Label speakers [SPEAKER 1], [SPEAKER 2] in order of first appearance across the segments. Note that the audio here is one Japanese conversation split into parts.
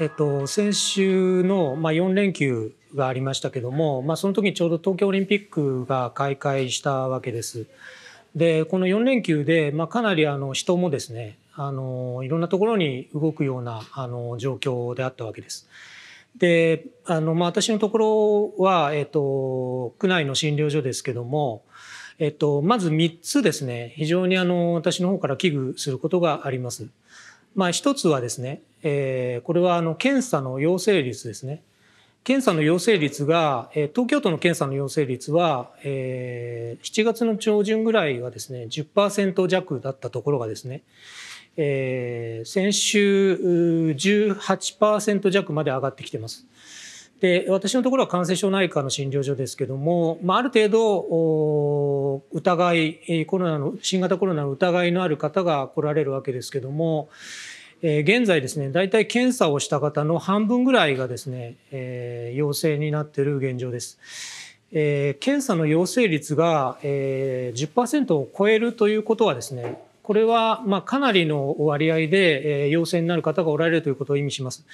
[SPEAKER 1] えっと、先週の、まあ、4連休がありましたけども、まあ、その時にちょうど東京オリンピックが開会したわけです。でこの4連休で、まあ、かなりあの人もですねあのいろんなところに動くようなあの状況であったわけです。であの、まあ、私のところは、えっと、区内の診療所ですけども、えっと、まず3つですね非常にあの私の方から危惧することがあります。まあ、一つはですね、えー、これはあの検査の陽性率ですね。検査の陽性率が、えー、東京都の検査の陽性率は、えー、7月の上旬ぐらいはですね、10%弱だったところがですね、えー、先週18%弱まで上がってきてます。で私のところは感染症内科の診療所ですけども、まあ、ある程度疑いコロナの新型コロナの疑いのある方が来られるわけですけども、えー、現在ですね大体検査をした方の半分ぐらいがですね、えー、陽性になっている現状です。えー、検査の陽性率が、えー、10%を超えるということはですねこれは、まあ、かなりの割合で、え陽性になる方がおられるということを意味します。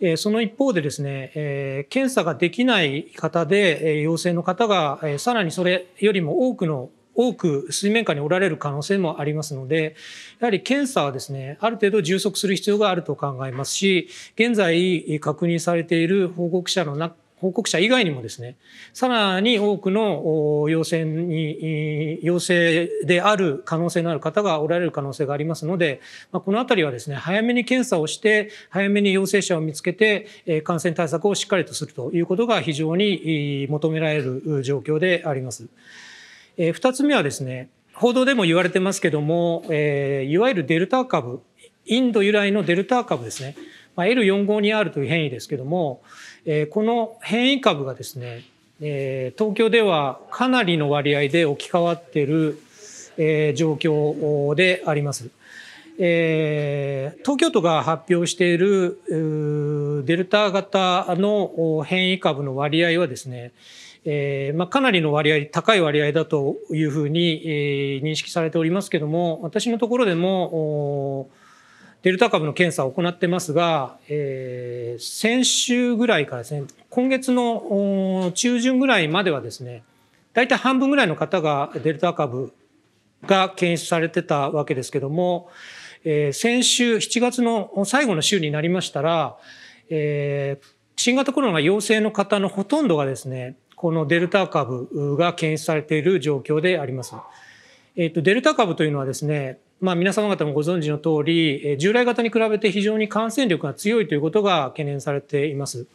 [SPEAKER 1] えその一方でですね、え検査ができない方で、え陽性の方が、えさらにそれよりも多くの多く水面下におられる可能性もありますので、やはり検査はですね、ある程度充足する必要があると考えますし、現在確認されている報告者の中報告者以外にもですね、さらに多くの陽性に、陽性である可能性のある方がおられる可能性がありますので、このあたりはですね、早めに検査をして、早めに陽性者を見つけて、感染対策をしっかりとするということが非常に求められる状況であります。二つ目はですね、報道でも言われてますけども、いわゆるデルタ株、インド由来のデルタ株ですね、あ、L452R という変異ですけども、えー、この変異株がですね、えー、東京ではかなりの割合で置き換わっている、えー、状況であります。えー、東京都が発表しているデルタ型の変異株の割合はですね、えーまあ、かなりの割合、高い割合だというふうに、えー、認識されておりますけども、私のところでも、デルタ株の検査を行ってますが、えー、先週ぐらいからですね、今月の中旬ぐらいまではですね、大体半分ぐらいの方がデルタ株が検出されてたわけですけども、えー、先週7月の最後の週になりましたら、えー、新型コロナ陽性の方のほとんどがですね、このデルタ株が検出されている状況であります。えっ、ー、と、デルタ株というのはですね、まあ、皆様方もご存知の通り従来型に比べて非常に感染力が強いということが懸念されています。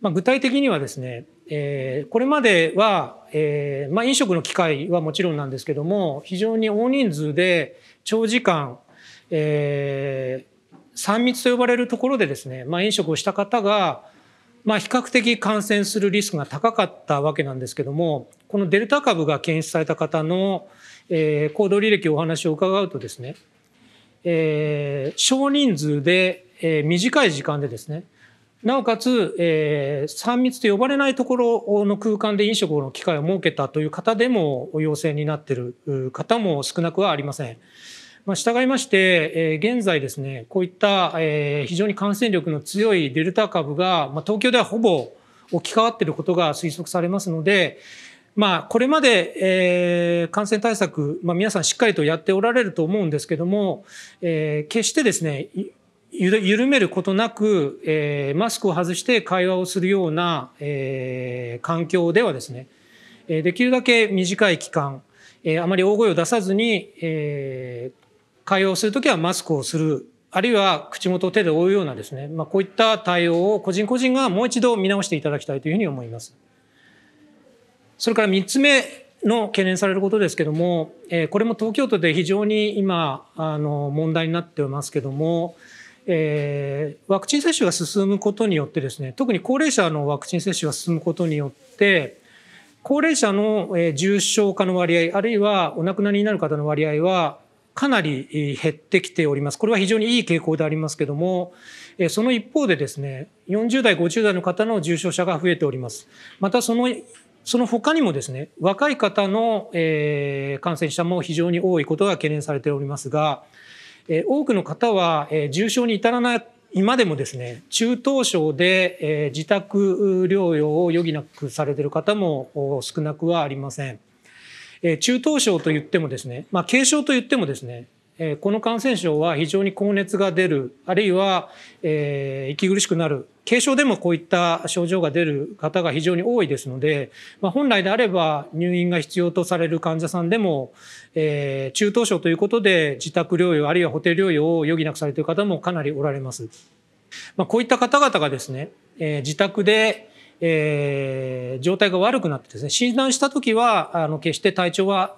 [SPEAKER 1] まあ、具体的にはですね、えー、これまでは、えーまあ、飲食の機会はもちろんなんですけども非常に大人数で長時間、えー、3密と呼ばれるところでですね、まあ、飲食をした方が、まあ、比較的感染するリスクが高かったわけなんですけどもこのデルタ株が検出された方の、えー、行動履歴お話を伺うとですね、えー、少人数で、えー、短い時間でですねなおかつ、えー、3密と呼ばれないところの空間で飲食の機会を設けたという方でも陽性になっている方も少なくはありません。まあ、従いまして、えー、現在ですね、こういった、えー、非常に感染力の強いデルタ株が、まあ、東京ではほぼ置き換わっていることが推測されますので、まあ、これまで、えー、感染対策、まあ、皆さんしっかりとやっておられると思うんですけども、えー、決してですね、緩めることなく、えー、マスクを外して会話をするような、えー、環境ではですね、えできるだけ短い期間、えー、あまり大声を出さずに、えー、会話をするときはマスクをする、あるいは口元を手で覆うようなですね、まあ、こういった対応を個人個人がもう一度見直していただきたいというふうに思います。それから3つ目の懸念されることですけども、これも東京都で非常に今あの問題になってますけども、えー、ワクチン接種が進むことによってですね特に高齢者のワクチン接種が進むことによって高齢者の重症化の割合あるいはお亡くなりになる方の割合はかなり減ってきております。これは非常にいい傾向でありますけども、その一方でですね、40代、50代の方の重症者が増えております。またそのその他にもですね、若い方の、えー、感染者も非常に多いことが懸念されておりますが、えー、多くの方は、えー、重症に至らない今でもですね、中等症で、えー、自宅療養を余儀なくされている方も少なくはありません。え中等症と言ってもですね、まあ、軽症と言ってもですね、えこの感染症は非常に高熱が出る、あるいは、えー、息苦しくなる、軽症でもこういった症状が出る方が非常に多いですので、まあ、本来であれば入院が必要とされる患者さんでも、えー、中等症ということで自宅療養あるいはホテル療養を余儀なくされている方もかなりおられます。まあ、こういった方々がですね、えー、自宅でえー、状態が悪くなってですね診断した時はあの決して体調は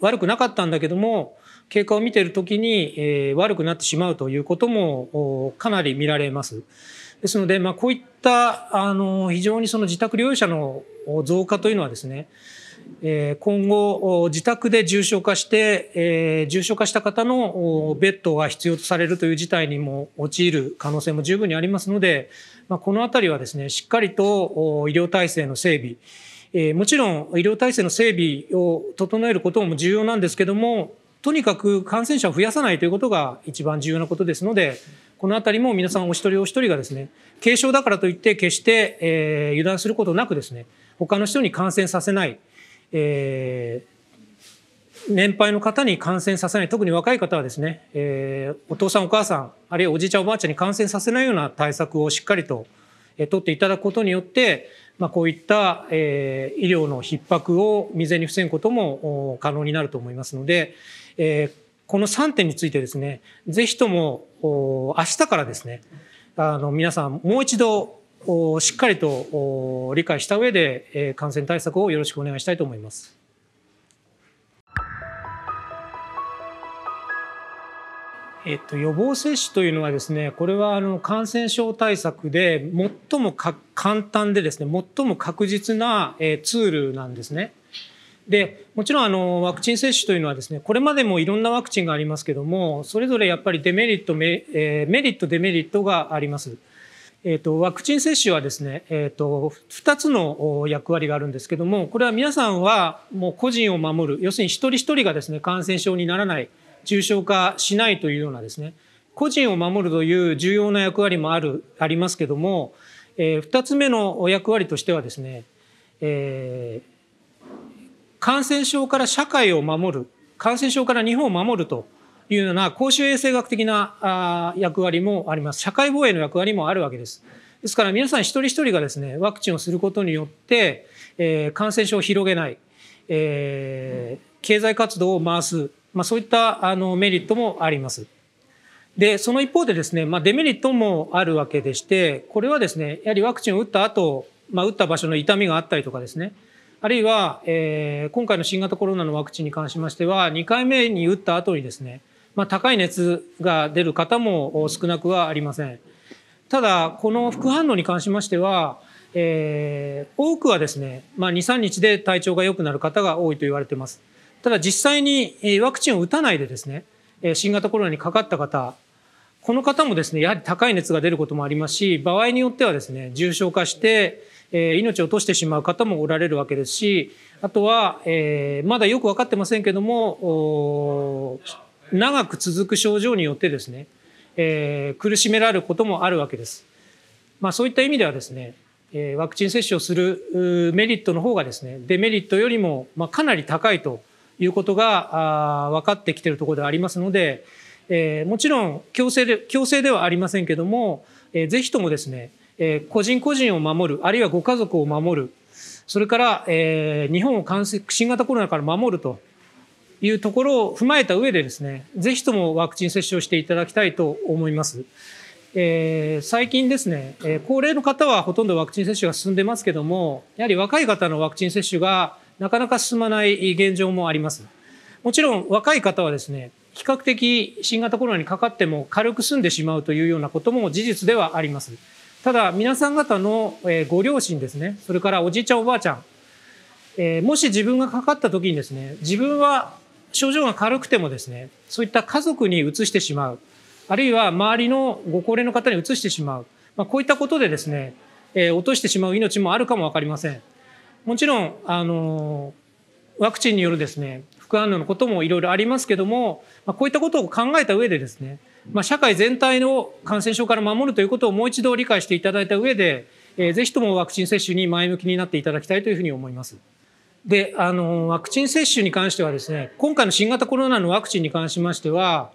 [SPEAKER 1] 悪くなかったんだけども経過を見ているきに、えー、悪くなってしまうということもかなり見られます。ですので、まあ、こういったあの非常にその自宅療養者の増加というのはですね今後自宅で重症化して重症化した方のベッドが必要とされるという事態にも陥る可能性も十分にありますのでこの辺りはですねしっかりと医療体制の整備もちろん医療体制の整備を整えることも重要なんですけどもとにかく感染者を増やさないということが一番重要なことですので、このあたりも皆さんお一人お一人がですね、軽症だからといって決して、えー、油断することなくですね、他の人に感染させない、えー、年配の方に感染させない、特に若い方はですね、えー、お父さんお母さん、あるいはおじいちゃんおばあちゃんに感染させないような対策をしっかりと、えー、取っていただくことによって、まあ、こういった、えー、医療の逼迫を未然に防ぐことも可能になると思いますので、えー、この3点についてですね、ぜひとも明日からですね、あの皆さんもう一度しっかりと理解した上で感染対策をよろしくお願いしたいと思います。えっと、予防接種というのはですねこれはあの感染症対策で最も簡単でですね最も確実な、えツールなんですね。でもちろんあのワクチン接種というのはですねこれまでもいろんなワクチンがありますけどもそれぞれやっぱりデメリットメ,、えメリットデメリットがあります。えーと、ワクチン接種はですね、えーと、と2つの役割があるんですけどもこれは皆さんはもう個人を守る要するに一人一人がですね感染症にならない重症化しないというようなですね、個人を守るという重要な役割もある、ありますけども、えー、2つ目の役割としてはですね、えー、感染症から社会を守る、感染症から日本を守るというような公衆衛生学的なあ役割もあります。社会防衛の役割もあるわけです。ですから皆さん一人一人がですね、ワクチンをすることによって、えー、感染症を広げない、えー、経済活動を回す、まあ、そういったあのメリットもあります。で、その一方でですね、まあ、デメリットもあるわけでして、これはですね、やはりワクチンを打った後、まあ、打った場所の痛みがあったりとかですね、あるいは、えー、今回の新型コロナのワクチンに関しましては、2回目に打った後にですね、まあ、高い熱が出る方も少なくはありません。ただ、この副反応に関しましては、えー、多くはですね、まあ、2、3日で体調が良くなる方が多いと言われています。ただ実際にワクチンを打たないでですね、新型コロナにかかった方、この方もですね、やはり高い熱が出ることもありますし、場合によってはですね、重症化して、え命を落としてしまう方もおられるわけですし、あとは、えまだよく分かってませんけども、長く続く症状によってですね、え苦しめられることもあるわけです。まあ、そういった意味ではですね、ワクチン接種をするメリットの方がですね、デメリットよりも、まかなり高いということが分かってきているところではありますので、えもちろん強制で強制ではありませんけども、えぜひともですね、え個人個人を守るあるいはご家族を守るそれから、え日本を感染新型コロナから守るというところを踏まえた上でですねぜひともワクチン接種をしていただきたいと思います。えー、最近ですね、えー、高齢の方はほとんどワクチン接種が進んでますけどもやはり若い方のワクチン接種がなかなか進まない現状もあります。もちろん若い方はですね、比較的新型コロナにかかっても軽く済んでしまうというようなことも事実ではあります。ただ、皆さん方のご両親ですね、それからおじいちゃんおばあちゃん、えもし自分がかかった時にですね、自分は症状が軽くてもですね、そういった家族に移してしまう、あるいは周りのご高齢の方に移してしまう、まあ、こういったことでですね、え落としてしまう命もあるかもわかりません。もちろんあのワクチンによるですね副反応のこともいろいろありますけども、まあ、こういったことを考えた上でですね、まあ、社会全体の感染症から守るということをもう一度理解していただいた上で、えー、ぜひともワクチン接種に前向きになっていただきたいというふうに思います。であのワクチン接種に関してはですね今回の新型コロナのワクチンに関しましては、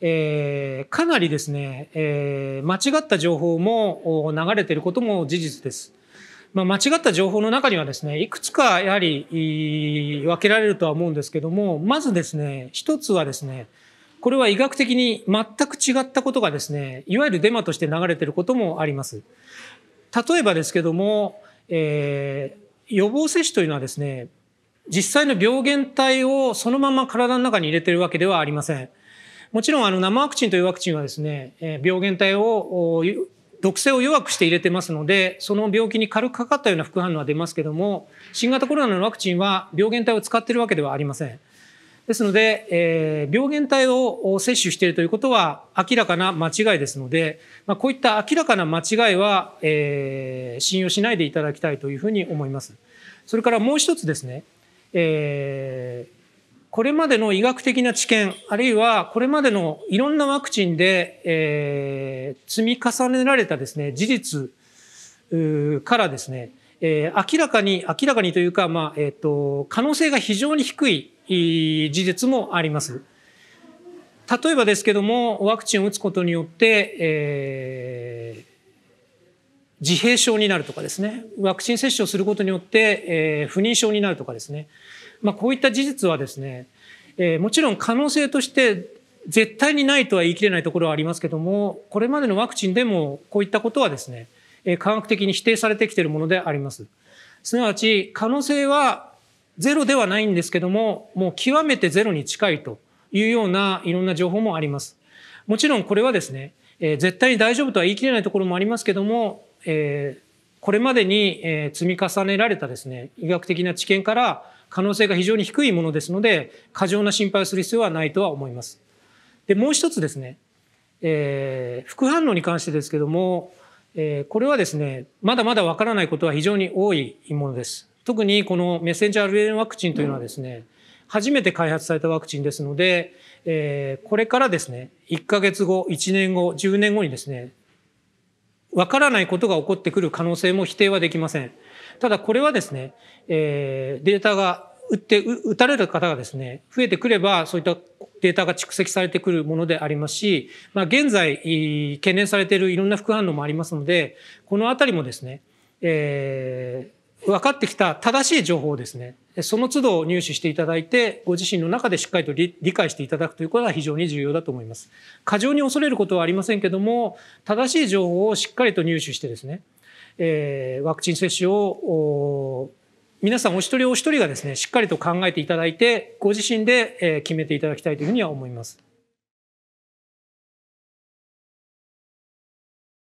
[SPEAKER 1] えー、かなりですね、えー、間違った情報も流れていることも事実です。まあ、間違った情報の中にはですね、いくつかやはり分けられるとは思うんですけども、まずですね、一つはですね、これは医学的に全く違ったことがですね、いわゆるデマとして流れてることもあります。例えばですけども、えー、予防接種というのはですね、実際の病原体をそのまま体の中に入れてるわけではありません。もちろんあの生ワクチンというワクチンはですね、病原体を毒性を弱くして入れてますので、その病気に軽くかかったような副反応は出ますけども、新型コロナのワクチンは病原体を使っているわけではありません。ですので、えー、病原体を摂取しているということは明らかな間違いですので、まあ、こういった明らかな間違いは、えー、信用しないでいただきたいというふうに思います。それからもう一つですね、えー、これまでの医学的な知見、あるいはこれまでのいろんなワクチンで、えー、積み重ねられたですね、事実からですね、えー、明らかに、明らかにというか、まあ、えっ、ー、と、可能性が非常に低い事実もあります。例えばですけども、ワクチンを打つことによって、えー、自閉症になるとかですね、ワクチン接種をすることによって、えー、不妊症になるとかですね、まあ、こういった事実はですね、えー、もちろん可能性として絶対にないとは言い切れないところはありますけども、これまでのワクチンでもこういったことはですね、えー、科学的に否定されてきているものであります。すなわち、可能性はゼロではないんですけども、もう極めてゼロに近いというようないろんな情報もあります。もちろんこれはですね、えー、絶対に大丈夫とは言い切れないところもありますけども、えー、これまでに積み重ねられたですね、医学的な知見から、可能性が非常に低いものですので、過剰な心配をする必要はないとは思います。で、もう一つですね、えー、副反応に関してですけども、えー、これはですね、まだまだわからないことは非常に多いものです。特にこのメッセンジャー RNA ワクチンというのはですね、初めて開発されたワクチンですので、えー、これからですね、1ヶ月後、1年後、10年後にですね、わからないことが起こってくる可能性も否定はできません。ただこれはですね、えー、データが打って、打たれる方がですね、増えてくれば、そういったデータが蓄積されてくるものでありますし、まあ、現在、懸念されているいろんな副反応もありますので、このあたりもですね、えー、分かってきた正しい情報をですね、その都度入手していただいて、ご自身の中でしっかりと理解していただくということは非常に重要だと思います。過剰に恐れることはありませんけども、正しい情報をしっかりと入手してですね、えー、ワクチン接種を皆さんお一人お一人がですね、しっかりと考えていただいて、ご自身で決めていただきたいというふうには思います。